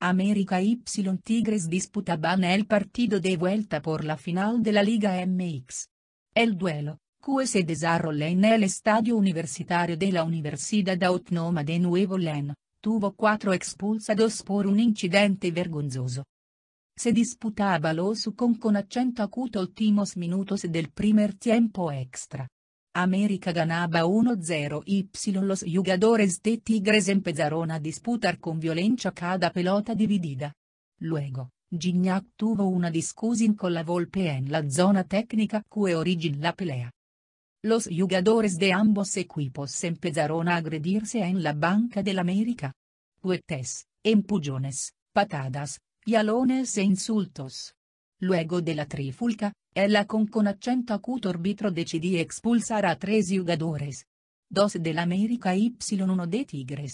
America Y Tigres disputa ban el partido de vuelta por la final de la Liga MX. El duelo, que se desarrolla en el Estadio Universitario de la Universidad Autónoma de Nuevo León, tuvo cuatro expulsados por un incidente vergonzoso, se disputava lo su con con accento acuto ultimos minutos del primer tiempo extra. America ganaba 1-0 y los jugadores de Tigres empezaron a disputar con violencia cada pelota dividida. Luego, Gignac tuvo una discusión con la Volpe en la zona técnica que origin la pelea. Los jugadores de ambos equipos empezaron a agredirse en la banca del América. Puetes, empujones, patadas, Yalones e insultos. Luego de la trifulca, ella con con accento acuto arbitro decidí expulsar a tres jugadores. Dos de América y uno de Tigres.